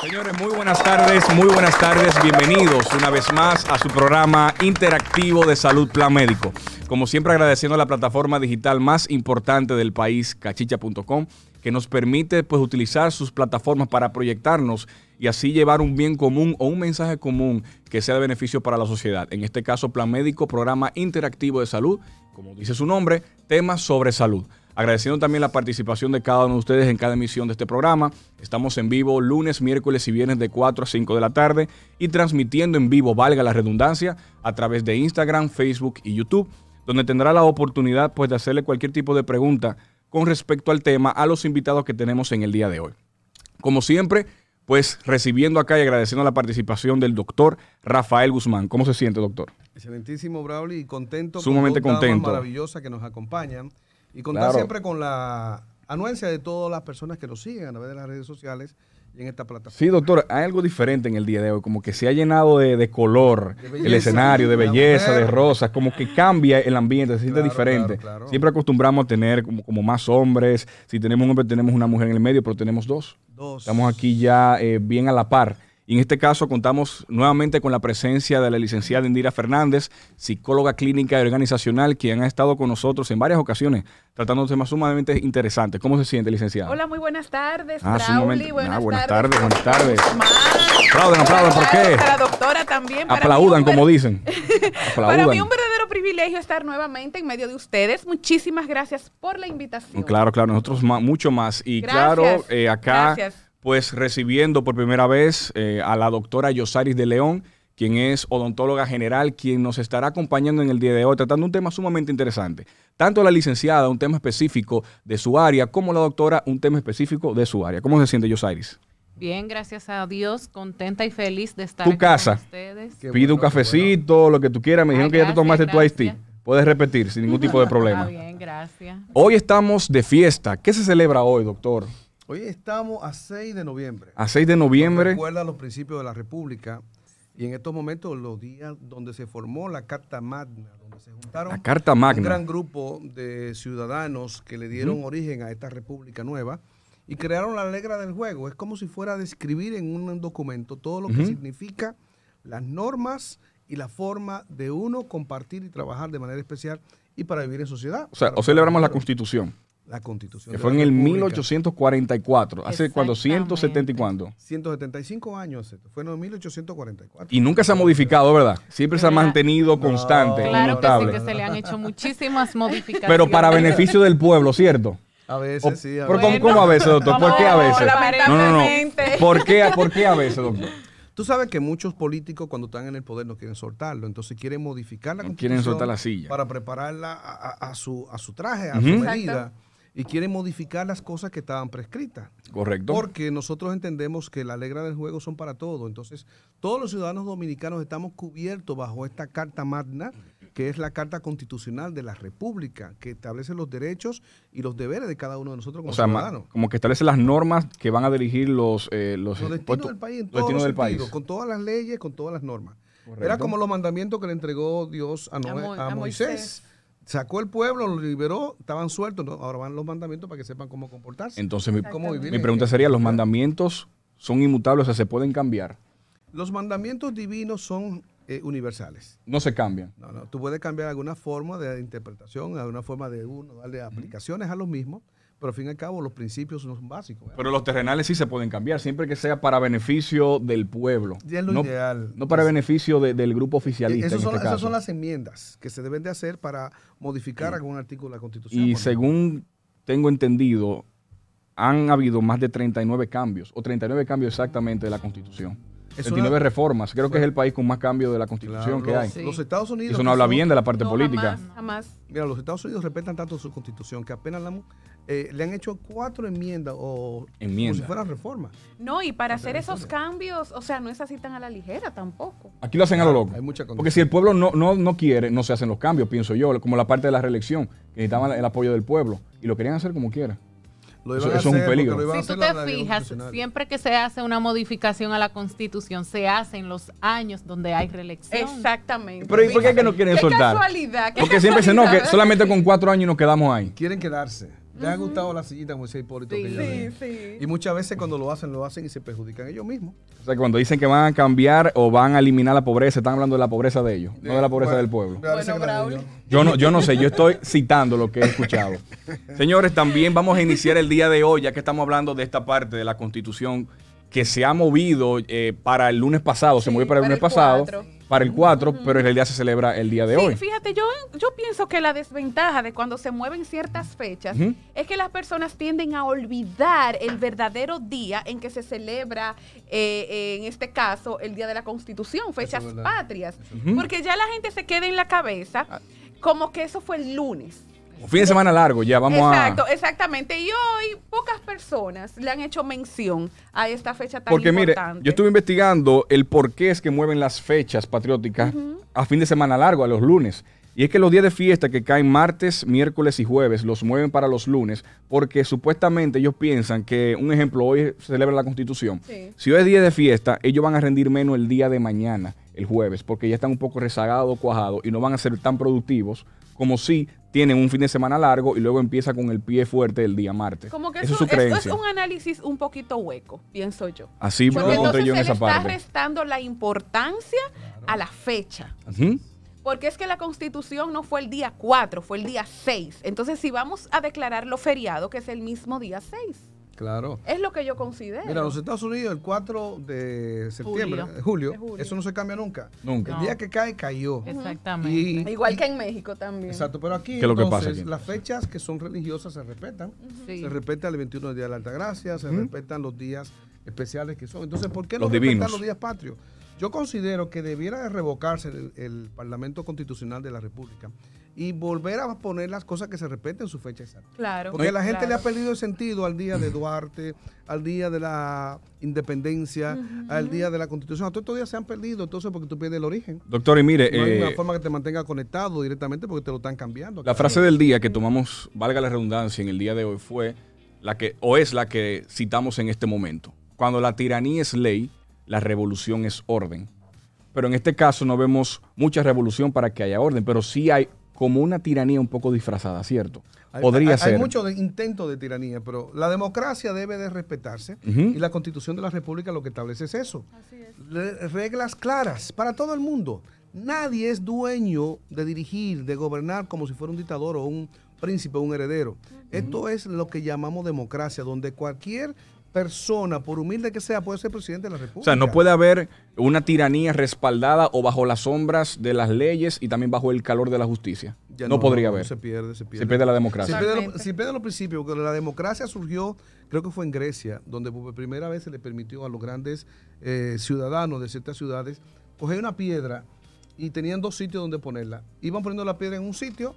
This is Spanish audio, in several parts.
Señores, muy buenas tardes, muy buenas tardes. Bienvenidos una vez más a su programa interactivo de Salud Plan Médico. Como siempre, agradeciendo a la plataforma digital más importante del país, cachicha.com, que nos permite pues, utilizar sus plataformas para proyectarnos y así llevar un bien común o un mensaje común que sea de beneficio para la sociedad. En este caso, Plan Médico, programa interactivo de salud, como dice su nombre, temas sobre salud. Agradeciendo también la participación de cada uno de ustedes en cada emisión de este programa. Estamos en vivo lunes, miércoles y viernes de 4 a 5 de la tarde y transmitiendo en vivo, valga la redundancia, a través de Instagram, Facebook y YouTube, donde tendrá la oportunidad pues, de hacerle cualquier tipo de pregunta con respecto al tema a los invitados que tenemos en el día de hoy. Como siempre, pues recibiendo acá y agradeciendo la participación del doctor Rafael Guzmán. ¿Cómo se siente, doctor? Excelentísimo, Braulio, y contento. Sumamente con contento. maravillosa que nos acompañan. Y contar siempre con la anuencia de todas las personas que nos siguen a través de las redes sociales y en esta plataforma. Sí, doctor, hay algo diferente en el día de hoy, como que se ha llenado de, color el escenario, de belleza, de rosas, como que cambia el ambiente, se siente diferente. siempre acostumbramos a tener como, más hombres, si tenemos un hombre tenemos una mujer en el medio, pero tenemos dos. Estamos aquí ya eh, bien a la par en este caso contamos nuevamente con la presencia de la licenciada Indira Fernández, psicóloga clínica y organizacional, quien ha estado con nosotros en varias ocasiones tratando temas sumamente interesantes. ¿Cómo se siente, licenciada? Hola, muy buenas tardes, ah, ah Buenas, buenas tardes. Buenas tardes. Aplaudan, aplaudan, ¿por qué? A la doctora también. Para Aplaudan, como dicen. Para mí un verdadero privilegio estar nuevamente en medio de ustedes. Muchísimas gracias por la invitación. Claro, claro, nosotros mucho más. Y claro, eh, acá... Gracias pues recibiendo por primera vez eh, a la doctora Yosaris de León, quien es odontóloga general, quien nos estará acompañando en el día de hoy, tratando un tema sumamente interesante. Tanto la licenciada, un tema específico de su área, como la doctora, un tema específico de su área. ¿Cómo se siente Yosaris? Bien, gracias a Dios, contenta y feliz de estar tu casa. ustedes. Pido un cafecito, lo que tú quieras. Me dijeron que ya te tomaste tu Ice Puedes repetir sin ningún tipo de problema. bien, gracias. Hoy estamos de fiesta. ¿Qué se celebra hoy, doctor? Hoy estamos a 6 de noviembre. A 6 de noviembre. Recuerda los principios de la República y en estos momentos los días donde se formó la Carta Magna, donde se juntaron un gran grupo de ciudadanos que le dieron origen a esta República Nueva y crearon la regla del juego. Es como si fuera a describir en un documento todo lo que significa las normas y la forma de uno compartir y trabajar de manera especial y para vivir en sociedad. O sea, o celebramos la Constitución. La constitución. Que fue en el 1844, hace cuando 170 y cuándo. 175 años, fue en el 1844. Y nunca se ha modificado, ¿verdad? Siempre se ha mantenido constante. Claro que se le han hecho muchísimas modificaciones. Pero para beneficio del pueblo, ¿cierto? A veces, sí. A veces. ¿cómo, a veces, doctor? ¿Por qué a veces? No, no, no. ¿Por qué, a veces, doctor? Tú sabes que muchos políticos cuando están en el poder no quieren soltarlo, entonces quieren modificar la constitución quieren soltar la silla. para prepararla a, su, a su traje, a su medida y quiere modificar las cosas que estaban prescritas. Correcto. Porque nosotros entendemos que la alegra del juego son para todos. Entonces, todos los ciudadanos dominicanos estamos cubiertos bajo esta Carta Magna, que es la Carta Constitucional de la República, que establece los derechos y los deberes de cada uno de nosotros como ciudadanos. Como que establece las normas que van a dirigir los, eh, los, destinos del país, en con todas las leyes, con todas las normas. Era como los mandamientos que le entregó Dios a, A Moisés sacó el pueblo, lo liberó, estaban sueltos, ahora van los mandamientos para que sepan cómo comportarse. Entonces, mi, pregunta sería, ¿los mandamientos son inmutables, o se pueden cambiar? Los mandamientos divinos son eh, universales. No se cambian. No, no, tú puedes cambiar alguna forma de interpretación, alguna forma de uno, darle aplicaciones a los mismos, pero al fin y al cabo, los principios son básicos. Pero los terrenales sí se pueden cambiar, siempre que sea para beneficio del pueblo. Ya es lo no, ideal. No para beneficio del grupo oficialista. son, este esas son las enmiendas que se deben de hacer para modificar algún artículo de la Constitución. Y según tengo entendido, han habido más de 39 cambios, o 39 cambios exactamente de la Constitución. 39 reformas. Creo que es el país con más cambios de la constitución que hay. Los Estados Unidos. Eso no habla bien de la parte política. jamás. Mira, los Estados Unidos respetan tanto su constitución que apenas la, eh, le han hecho cuatro enmiendas o enmiendas. como si fuera reforma. No, y para hacer esos cambios, o sea, no es así tan a la ligera tampoco. Aquí lo hacen a lo ah, loco. Porque si el pueblo no, quiere, no se hacen los cambios, pienso yo, como la parte de la reelección, que necesitaban el apoyo del pueblo y lo querían hacer como quiera. eso, es un peligro. si tú te fijas, siempre que se hace una modificación a la constitución, se hacen los años donde hay reelección. Exactamente. Pero por qué no quieren ¿Qué soltar? Casualidad, Porque siempre dicen, no, que solamente con cuatro años nos quedamos ahí. Quieren quedarse. Le han gustado las sillitas, como dice Hipólito. Sí, sí, sí. Y muchas veces cuando lo hacen, lo hacen y se perjudican ellos mismos. O sea, cuando dicen que van a cambiar o van a eliminar la pobreza, están hablando de la pobreza de ellos, no de la pobreza del pueblo. Bueno, Yo no, yo no sé, yo estoy citando lo que he escuchado. Señores, también vamos a iniciar el día de hoy, ya que estamos hablando de esta parte de la constitución que se ha movido eh, para el lunes pasado, se movió para el lunes pasado para el 4, pero en realidad se celebra el día de sí, hoy. Fíjate, yo, yo pienso que la desventaja de cuando se mueven ciertas fechas es que las personas tienden a olvidar el verdadero día en que se celebra, eh, en este caso, el Día de la Constitución, fechas patrias, porque ya la gente se queda en la cabeza ah. como que eso fue el lunes. Fin de semana largo, ya vamos a. Exacto, exactamente. Y hoy pocas personas le han hecho mención a esta fecha tan Porque, importante. Porque mire, yo estuve investigando el por qué es que mueven las fechas patrióticas a fin de semana largo, a los lunes. Y es que los días de fiesta que caen martes, miércoles y jueves los mueven para los lunes porque supuestamente ellos piensan que, un ejemplo, hoy se celebra la constitución. Si hoy es día de fiesta, ellos van a rendir menos el día de mañana, el jueves, porque ya están un poco rezagados, cuajados y no van a ser tan productivos como si tienen un fin de semana largo y luego empieza con el pie fuerte el día martes. Como que eso, es Eso es un análisis un poquito hueco, pienso yo. Así Porque lo yo en esa parte. Está restando la importancia a la fecha. Porque es que la constitución no fue el día 4, fue el día 6. Entonces, si vamos a declararlo feriado, que es el mismo día 6. Claro. Es lo que yo considero. Mira, los Estados Unidos, el 4 de septiembre, julio, eso no se cambia nunca. Nunca. El día que cae, cayó. Exactamente. Igual que en México también. Exacto, pero aquí, entonces, lo las fechas que son religiosas se respetan. Se respeta el 21 del Día de la Altagracia, se respetan los días especiales que son. Entonces, ¿por qué no respetan los días patrios? Yo considero que debiera revocarse el Parlamento Constitucional de la República y volver a poner las cosas que se repiten en su fecha exacta. Claro. Porque la gente le ha perdido el sentido al día de Duarte, al día de la independencia, al día de la constitución. todos estos días se han perdido, entonces porque tú pierdes el origen. Doctor, y mire. No hay una eh, forma que te mantenga conectado directamente porque te lo están cambiando. La frase del día que tomamos, valga la redundancia, en el día de hoy fue la que, o es la que citamos en este momento. Cuando la tiranía es ley, la revolución es orden pero en este caso no vemos mucha revolución para que haya orden, pero sí hay como una tiranía un poco disfrazada, ¿cierto? Podría ser. Hay muchos intentos de tiranía, pero la democracia debe de respetarse y la constitución de la República lo que establece es eso. Así es. Reglas claras para todo el mundo. Nadie es dueño de dirigir, de gobernar como si fuera un dictador o un príncipe o un heredero. Esto es lo que llamamos democracia, donde cualquier persona, por humilde que sea, puede ser presidente de la República. O sea, no puede haber una tiranía respaldada o bajo las sombras de las leyes y también bajo el calor de la justicia. No, no, podría haber. Se pierde, la democracia. Se pierde, los principios, porque la democracia surgió, creo que fue en Grecia, donde por primera vez se le permitió a los grandes eh, ciudadanos de ciertas ciudades coger una piedra y tenían dos sitios donde ponerla. Iban poniendo la piedra en un sitio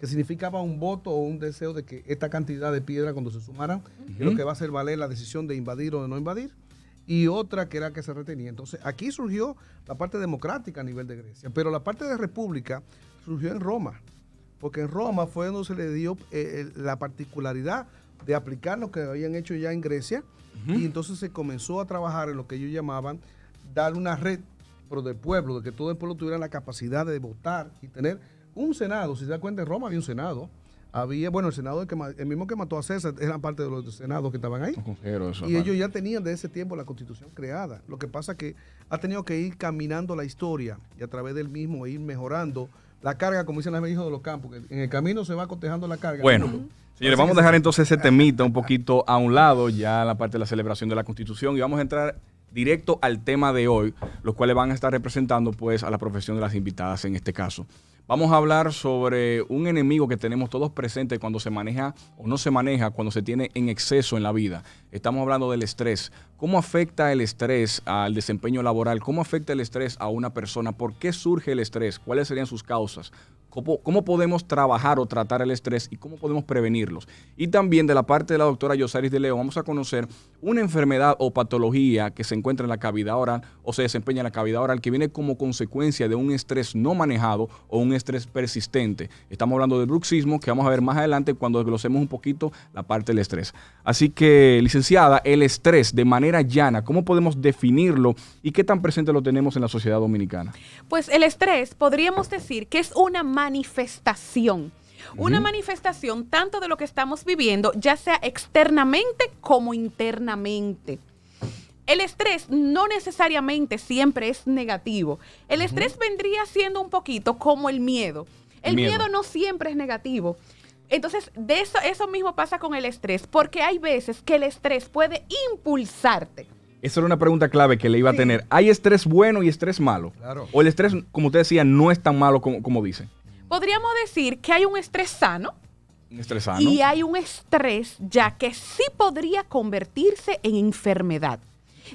que significaba un voto o un deseo de que esta cantidad de piedra cuando se sumaran, es lo que va a hacer valer la decisión de invadir o de no invadir, y otra que era que se retenía. Entonces, aquí surgió la parte democrática a nivel de Grecia, pero la parte de república surgió en Roma, porque en Roma fue donde se le dio eh, la particularidad de aplicar lo que habían hecho ya en Grecia, y entonces se comenzó a trabajar en lo que ellos llamaban dar una red, pero del pueblo, de que todo el pueblo tuviera la capacidad de votar y tener un Senado, si se da cuenta, en Roma había un Senado. Había, bueno, el Senado, el, mismo que mató a César, era parte de los senados que estaban ahí. y ellos ya tenían de ese tiempo la constitución creada. Lo que pasa es que ha tenido que ir caminando la historia y a través del mismo ir mejorando la carga, como dicen los hijos de los campos, que en el camino se va cotejando la carga. Bueno, señores, vamos a dejar entonces ese temita un poquito a un lado, ya la parte de la celebración de la constitución, y vamos a entrar directo al tema de hoy, los cuales van a estar representando pues a la profesión de las invitadas en este caso. Vamos a hablar sobre un enemigo que tenemos todos presentes cuando se maneja o no se maneja, cuando se tiene en exceso en la vida. Estamos hablando del estrés. ¿Cómo afecta el estrés al desempeño laboral? ¿Cómo afecta el estrés a una persona? ¿Por qué surge el estrés? ¿Cuáles serían sus causas? cómo, podemos trabajar o tratar el estrés y cómo podemos prevenirlos. Y también de la parte de la doctora Yosaris de Leo vamos a conocer una enfermedad o patología que se encuentra en la cavidad oral o se desempeña en la cavidad oral que viene como consecuencia de un estrés no manejado o un estrés persistente. Estamos hablando de bruxismo que vamos a ver más adelante cuando desglosemos un poquito la parte del estrés. Así que, licenciada, el estrés de manera llana, ¿cómo podemos definirlo y qué tan presente lo tenemos en la sociedad dominicana? Pues el estrés podríamos decir que es una mala manifestación. Una manifestación tanto de lo que estamos viviendo, ya sea externamente como internamente. El estrés no necesariamente siempre es negativo. El estrés vendría siendo un poquito como el miedo. El miedo, no siempre es negativo. Entonces, de eso, eso mismo pasa con el estrés, porque hay veces que el estrés puede impulsarte. Esa era una pregunta clave que le iba a tener. ¿Hay estrés bueno y estrés malo? ¿O el estrés, como usted decía, no es tan malo como, como dice? Podríamos decir que hay un estrés sano. Y hay un estrés ya que sí podría convertirse en enfermedad.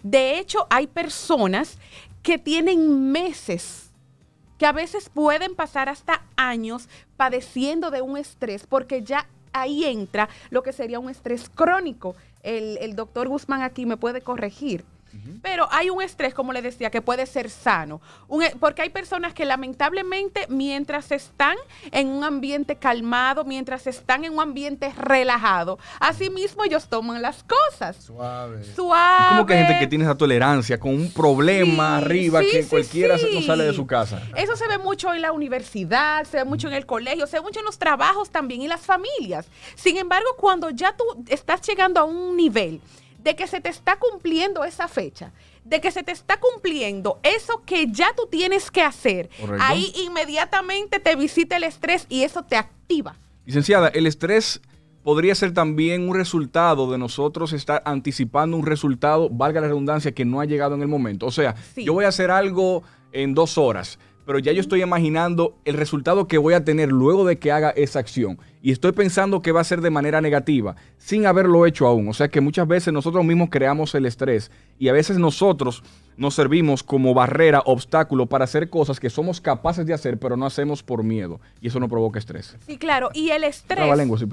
De hecho, hay personas que tienen meses, que a veces pueden pasar hasta años padeciendo de un estrés porque ya ahí entra lo que sería un estrés crónico. El, el doctor Guzmán aquí me puede corregir. Pero hay un estrés, como le decía, que puede ser sano. E, porque hay personas que lamentablemente mientras están en un ambiente calmado, mientras están en un ambiente relajado, así mismo ellos toman las cosas. Suave. Suave. como que hay gente que tiene esa tolerancia con un problema arriba que cualquiera no sale de su casa. Eso se ve mucho en la universidad, se ve mucho en el colegio, se ve mucho en los trabajos también y las familias. Sin embargo, cuando ya tú estás llegando a un nivel de que se te está cumpliendo esa fecha, de que se te está cumpliendo eso que ya tú tienes que hacer, ahí inmediatamente te visita el estrés y eso te activa. Licenciada, el estrés podría ser también un resultado de nosotros estar anticipando un resultado, valga la redundancia, que no ha llegado en el momento. O sea, yo voy a hacer algo en dos horas pero ya yo estoy imaginando el resultado que voy a tener luego de que haga esa acción. Y estoy pensando que va a ser de manera negativa, sin haberlo hecho aún. O sea que muchas veces nosotros mismos creamos el estrés y a veces nosotros nos servimos como barrera, obstáculo para hacer cosas que somos capaces de hacer, pero no hacemos por miedo. Y eso no provoca estrés. Sí, claro. Y el estrés. Lengua, sí,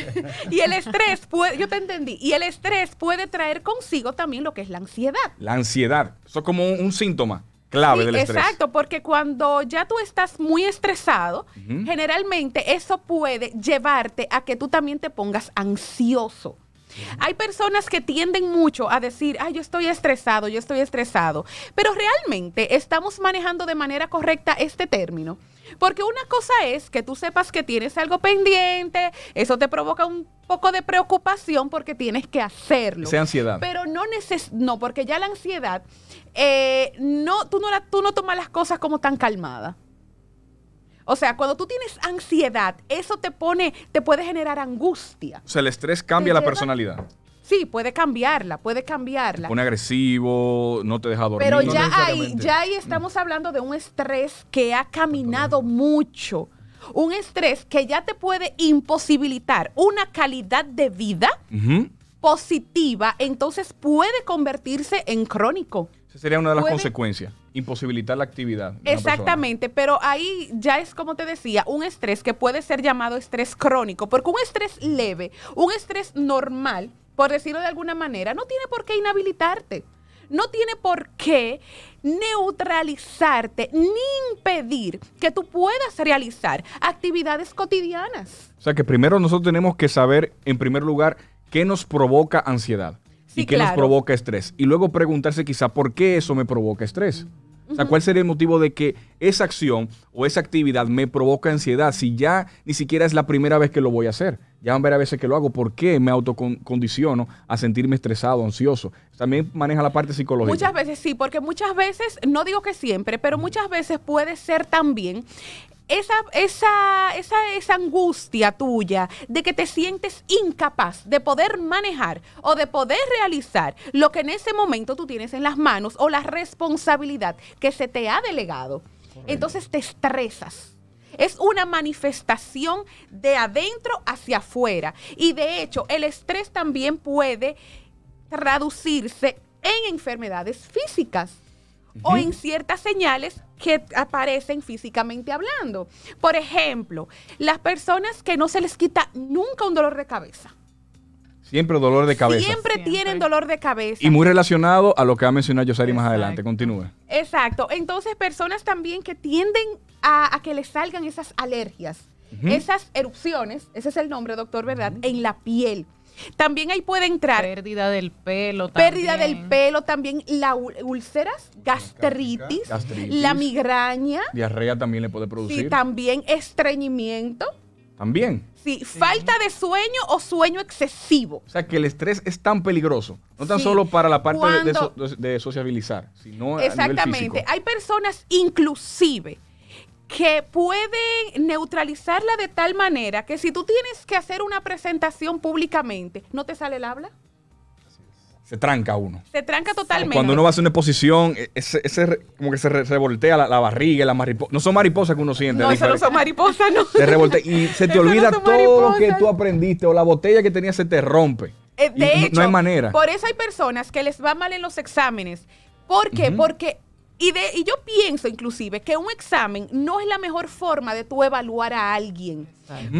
y el estrés puede. Yo te entendí. Y el estrés puede traer consigo también lo que es la ansiedad. La ansiedad. Eso es como un síntoma clave del estrés. Exacto, porque cuando ya tú estás muy estresado, generalmente eso puede llevarte a que tú también te pongas ansioso. Hay personas que tienden mucho a decir, ay, yo estoy estresado, yo estoy estresado. Pero realmente estamos manejando de manera correcta este término. Porque una cosa es que tú sepas que tienes algo pendiente, eso te provoca un poco de preocupación porque tienes que hacerlo. Esa ansiedad. Pero no neces no, porque ya la ansiedad eh, no, tú, no tú no tomas las cosas como tan calmada O sea, cuando tú tienes ansiedad, eso te pone, te puede generar angustia, O sea, el estrés cambia la personalidad. Sí, puede cambiarla, puede cambiarla. Un agresivo, no te deja dormir. Pero ya ahí, ya ahí estamos mm. hablando de un estrés que ha caminado mucho. Un estrés que ya te puede imposibilitar una calidad de vida positiva, entonces puede convertirse en crónico. Esa sería una de las consecuencias, imposibilitar la actividad. Exactamente, pero ahí ya es como te decía, un estrés que puede ser llamado estrés crónico, porque un estrés leve, un estrés normal, por decirlo de alguna manera, no tiene por qué inhabilitarte. No tiene por qué neutralizarte ni impedir que tú puedas realizar actividades cotidianas. O sea que primero nosotros tenemos que saber, en primer lugar, qué nos provoca ansiedad y que nos provoca estrés. Y luego preguntarse quizá por qué eso me provoca estrés. O sea, ¿cuál sería el motivo de que esa acción o esa actividad me provoca ansiedad si ya ni siquiera es la primera vez que lo voy a hacer? Ya van ver a veces que lo hago. ¿Por qué me autocondiciono a sentirme estresado, ansioso? También maneja la parte psicológica. Muchas veces sí, porque muchas veces, no digo que siempre, pero muchas veces puede ser también esa, esa, esa, angustia tuya de que te sientes incapaz de poder manejar o de poder realizar lo que en ese momento tú tienes en las manos o la responsabilidad que se te ha delegado. Entonces te estresas. Es una manifestación de adentro hacia afuera. Y de hecho, el estrés también puede traducirse en enfermedades físicas o en ciertas señales que aparecen físicamente hablando. Por ejemplo, las personas que no se les quita nunca un dolor de cabeza. Siempre dolor de cabeza. Siempre, tienen dolor de cabeza. Y muy relacionado a lo que ha mencionado Yosari más adelante. Continúe. Exacto. Entonces, personas también que tienden a, que les salgan esas alergias, esas erupciones, ese es el nombre, doctor, ¿verdad? En la piel. También ahí puede entrar. Pérdida del pelo. Pérdida del pelo también. la úlceras, gastritis, la migraña. Diarrea también le puede producir. y también estreñimiento. También. Sí, falta de sueño o sueño excesivo. O sea, que el estrés es tan peligroso, no tan solo para la parte de, sociabilizar, sino Exactamente. Hay personas inclusive que pueden neutralizarla de tal manera que si tú tienes que hacer una presentación públicamente, ¿no te sale el habla? Se tranca uno. Se tranca totalmente. Cuando uno va a hacer una exposición, e-, como que se, revoltea la, barriga, la mariposa. No son mariposas que uno siente. No, eso no son mariposas, no. Se revoltea y se te olvida todo lo que tú aprendiste o la botella que tenías se te rompe. Eh, de hecho, no hay manera. Por eso hay personas que les va mal en los exámenes. ¿Por qué? Porque y, yo pienso inclusive que un examen no es la mejor forma de tú evaluar a alguien.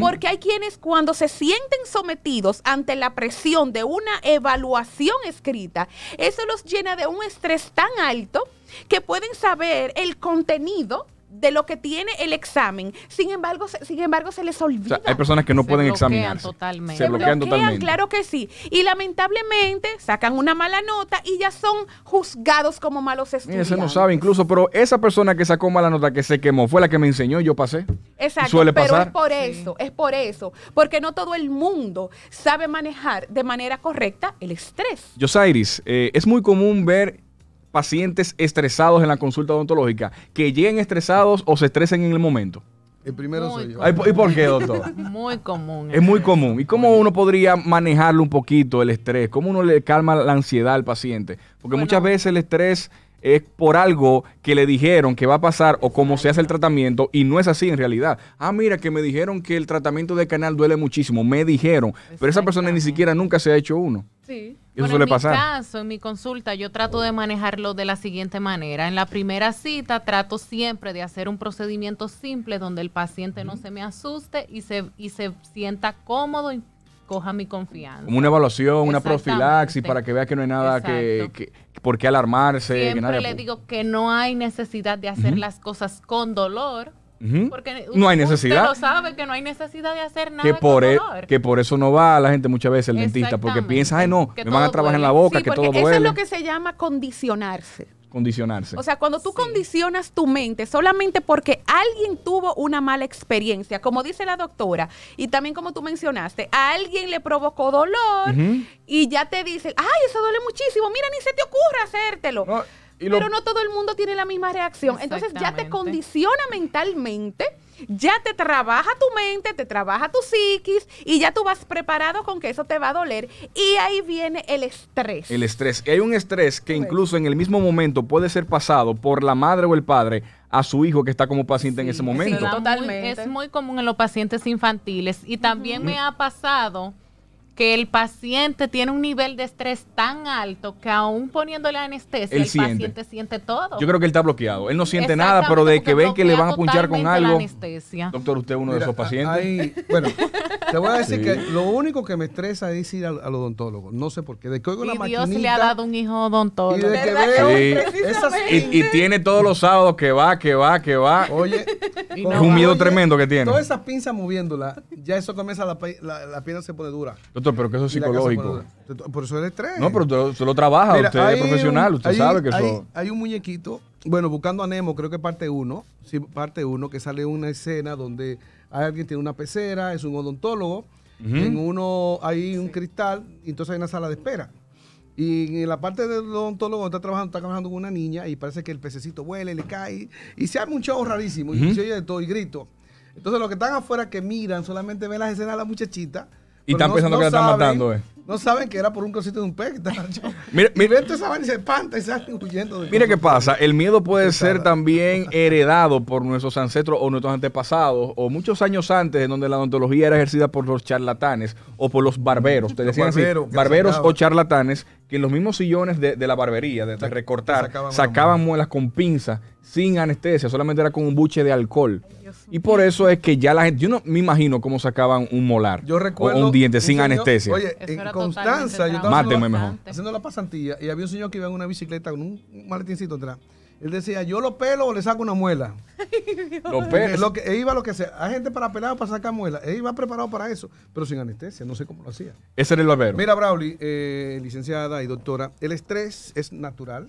Porque hay quienes cuando se sienten sometidos ante la presión de una evaluación escrita, eso los llena de un estrés tan alto que pueden saber el contenido de lo que tiene el examen. Sin embargo, se, sin embargo se les olvida. hay personas que no pueden examinar. Totalmente. Se, bloquean, totalmente. Claro que sí. Y lamentablemente sacan una mala nota y ya son juzgados como malos estudiantes. ese no sabe incluso, pero esa persona que sacó mala nota, que se quemó, fue la que me enseñó y yo pasé. Exacto. Suele pasar. Pero es por eso, es por eso. Porque no todo el mundo sabe manejar de manera correcta el estrés. Yosairis, eh, es muy común ver pacientes estresados en la consulta odontológica que lleguen estresados o se estresen en el momento? El primero soy yo. ¿Y por qué, doctor? Muy común. Es muy común. ¿Y cómo uno podría manejarlo un poquito el estrés? ¿Cómo uno le calma la ansiedad al paciente? Porque muchas veces el estrés es por algo que le dijeron que va a pasar o cómo se hace el tratamiento y no es así en realidad. Ah, mira, que me dijeron que el tratamiento de canal duele muchísimo, me dijeron, pero esa persona ni siquiera nunca se ha hecho uno. Sí. Eso bueno, en Mi caso, en mi consulta, yo trato de manejarlo de la siguiente manera. En la primera cita, trato siempre de hacer un procedimiento simple donde el paciente no se me asuste y se, y se sienta cómodo y coja mi confianza. una evaluación, una profilaxis para que vea que no hay nada que, que, por qué alarmarse. Siempre le digo que no hay necesidad de hacer las cosas con dolor porque no hay necesidad. Usted lo sabe que no hay necesidad de hacer nada. Que por, e- que por eso no va la gente muchas veces al dentista, porque piensa, ay, no, que me van a trabajar en la boca, que todo duele. Eso es lo que se llama condicionarse. Condicionarse. O sea, cuando tú condicionas tu mente solamente porque alguien tuvo una mala experiencia, como dice la doctora, y también como tú mencionaste, a alguien le provocó dolor y ya te dicen, ay, eso duele muchísimo, mira, ni se te ocurre hacértelo. Pero no todo el mundo tiene la misma reacción. Entonces ya te condiciona mentalmente, ya te trabaja tu mente, te trabaja tu psiquis y ya tú vas preparado con que eso te va a doler. Y ahí viene el estrés. El estrés. hay un estrés que incluso en el mismo momento puede ser pasado por la madre o el padre a su hijo que está como paciente en ese momento. es muy común en los pacientes infantiles y también me ha pasado que el paciente tiene un nivel de estrés tan alto que aún poniéndole anestesia, el paciente siente todo. Yo creo que él está bloqueado. Él no siente nada, pero de que ven que le van a punchar con algo. Doctor, usted es uno de esos pacientes. bueno, te voy a decir que lo único que me estresa es ir al, los odontólogo. No sé por qué. De que Dios le ha dado un hijo odontólogo. Y, y tiene todos los sábados que va, que va, que va. Oye, es un miedo tremendo que tiene. Todas esas pinzas moviéndola, ya eso comienza, la, la, pierna se pone dura. Doctor, pero que eso es psicológico. Por eso es estrés. No, pero usted, lo trabaja, usted es profesional, usted sabe que eso... Hay, un muñequito, bueno, buscando a Nemo, creo que parte uno, sí, parte uno, que sale una escena donde hay alguien tiene una pecera, es un odontólogo, en uno hay un cristal, y entonces hay una sala de espera. Y en la parte del odontólogo está trabajando, está trabajando con una niña y parece que el pececito huele, le cae. Y se hace un chavo rarísimo. Y se oye de todo y grito. Entonces los que están afuera que miran solamente ven las escenas de la muchachita. Y están pensando que la están matando, eh no saben que era por un cosito de un pez. Mira, mira, esa y se espanta y se huyendo. mira qué pasa, el miedo puede ser también heredado por nuestros ancestros o nuestros antepasados o muchos años antes en donde la odontología era ejercida por los charlatanes o por los barberos. Te decían barberos o charlatanes que en los mismos sillones de, la barbería, de, recortar, sacaban, sacaban muelas con pinzas sin anestesia, solamente era con un buche de alcohol. Y por eso es que ya la gente, yo no me imagino cómo sacaban un molar yo recuerdo, o un diente sin anestesia. Oye, en Constanza, yo estaba haciendo la, haciendo pasantilla y había un señor que iba en una bicicleta con un maletincito atrás. Él decía, yo lo pelo o le saco una muela. lo pelo. E iba lo que sea. Hay gente para pelar o para sacar muela. Él e iba preparado para eso, pero sin anestesia. No sé cómo lo hacía. Ese era el barbero. Mira, Brauli, eh, licenciada y doctora, el estrés es natural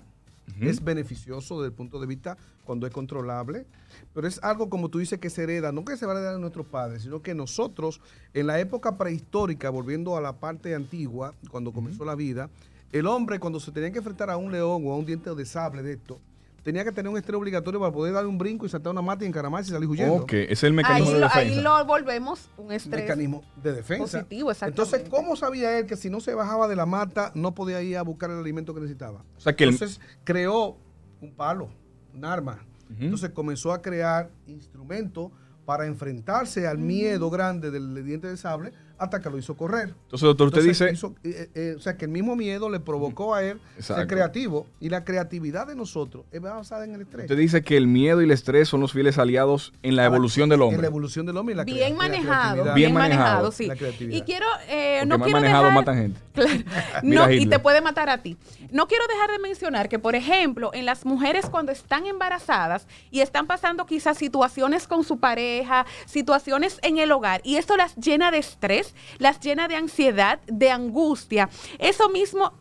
es beneficioso desde el punto de vista cuando es controlable, pero es algo como tú dices que se hereda, no que se va a heredar a nuestros padres, sino que nosotros en la época prehistórica, volviendo a la parte antigua, cuando comenzó la vida, el hombre cuando se tenía que enfrentar a un león o a un diente de sable de esto, tenía que tener un estrés obligatorio para poder dar un brinco y saltar una mata y encaramarse y salir huyendo. Ok, es el mecanismo de defensa. Ahí lo volvemos un estrés. Mecanismo de defensa. Positivo, Entonces, ¿cómo sabía él que si no se bajaba de la mata no podía ir a buscar el alimento que necesitaba? sea, que Entonces, creó un palo, un arma. Entonces, comenzó a crear instrumentos para enfrentarse al miedo grande del diente de sable hasta que lo hizo correr. Entonces, doctor, usted dice... Eh, eh, o sea, que el mismo miedo le provocó a él ser creativo y la creatividad de nosotros es basada en el estrés. Usted dice que el miedo y el estrés son los fieles aliados en la ah, evolución del hombre. En la evolución del hombre y la creatividad. Bien manejado, bien manejado, sí. y quiero... Eh, no quiero manejado dejar, gente. Claro, no, y te puede matar a ti. No quiero dejar de mencionar que, por ejemplo, en las mujeres cuando están embarazadas y están pasando quizás situaciones con su pareja, situaciones en el hogar, y esto las llena de estrés, las llena de ansiedad, de angustia. Eso mismo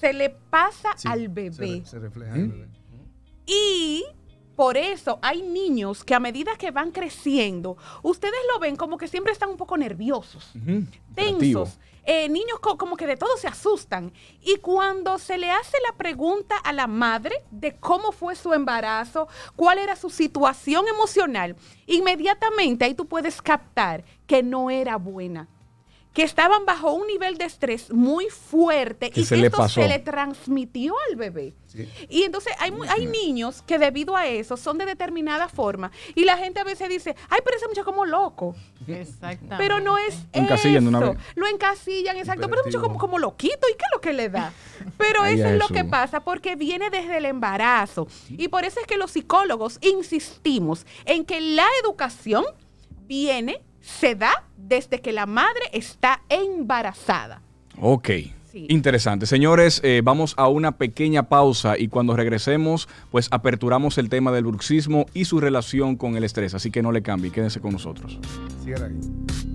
se le pasa al ¿Mm? bebé. Y por eso hay niños que a medida que van creciendo, ustedes lo ven como que siempre están un poco nerviosos, tensos. Eh, niños como que de todo se asustan. Y cuando se le hace la pregunta a la madre de cómo fue su embarazo, cuál era su situación emocional, inmediatamente ahí tú puedes captar que no era buena que estaban bajo un nivel de estrés muy fuerte y que esto se le transmitió al bebé. Y entonces hay, hay niños que debido a eso son de determinada forma. Y la gente a veces dice, ay, pero ese muchacho como loco. Exactamente. Pero no es encasillan eso. Una... Lo encasillan, exacto, pero mucho como, como loquito. ¿Y qué es lo que le da? Pero eso es lo que pasa porque viene desde el embarazo. Y por eso es que los psicólogos insistimos en que la educación viene se da desde que la madre está embarazada. Ok. Interesante. Señores, eh, vamos a una pequeña pausa y cuando regresemos, pues aperturamos el tema del bruxismo y su relación con el estrés. Así que no le cambie, quédense con nosotros. ahí.